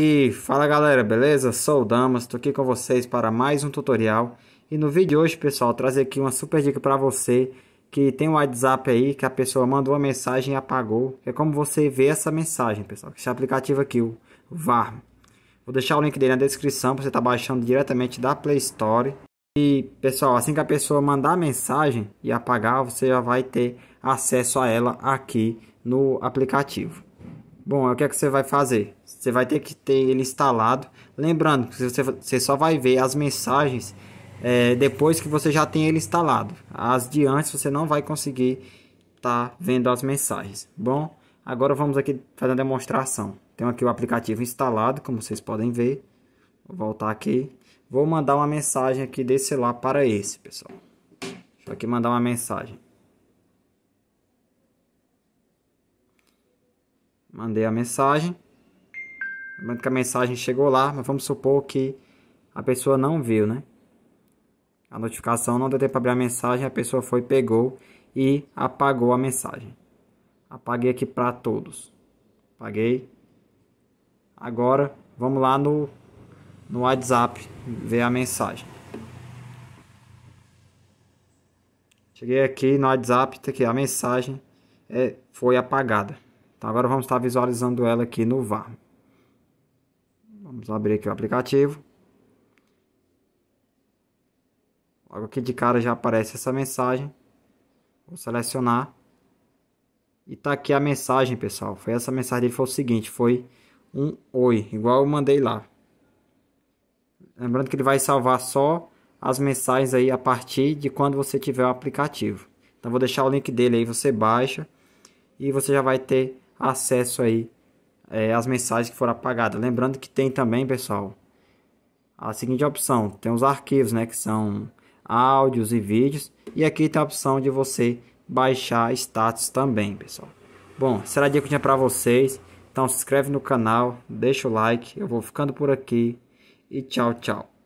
E fala galera, beleza? Sou o Damas, estou aqui com vocês para mais um tutorial. E no vídeo de hoje, pessoal, trazer aqui uma super dica para você que tem um WhatsApp aí que a pessoa mandou uma mensagem e apagou. É como você vê essa mensagem, pessoal. Esse aplicativo aqui, o VAR. Vou deixar o link dele na descrição para você estar tá baixando diretamente da Play Store. E, pessoal, assim que a pessoa mandar a mensagem e apagar, você já vai ter acesso a ela aqui no aplicativo. Bom, é o que é que você vai fazer? Você vai ter que ter ele instalado. Lembrando que você, você só vai ver as mensagens é, depois que você já tem ele instalado. As de antes você não vai conseguir estar tá vendo as mensagens. Bom, agora vamos aqui fazer uma demonstração. Tenho aqui o aplicativo instalado, como vocês podem ver. Vou voltar aqui. Vou mandar uma mensagem aqui desse lá para esse, pessoal. Deixa eu aqui mandar uma mensagem. Mandei a mensagem. Lembrando que a mensagem chegou lá, mas vamos supor que a pessoa não viu, né? A notificação não deu tempo para abrir a mensagem, a pessoa foi, pegou e apagou a mensagem. Apaguei aqui para todos. Apaguei. Agora vamos lá no, no WhatsApp ver a mensagem. Cheguei aqui no WhatsApp, tá aqui a mensagem é, foi apagada. Então, agora vamos estar visualizando ela aqui no VAR. Vamos abrir aqui o aplicativo. Logo aqui de cara já aparece essa mensagem. Vou selecionar. E tá aqui a mensagem, pessoal. Foi essa mensagem dele, foi o seguinte, foi um oi, igual eu mandei lá. Lembrando que ele vai salvar só as mensagens aí a partir de quando você tiver o aplicativo. Então vou deixar o link dele aí, você baixa e você já vai ter acesso aí é, as mensagens que foram apagadas. Lembrando que tem também, pessoal, a seguinte opção: tem os arquivos, né, que são áudios e vídeos, e aqui tem a opção de você baixar status também, pessoal. Bom, será dia que eu tinha para vocês. Então se inscreve no canal, deixa o like. Eu vou ficando por aqui e tchau, tchau.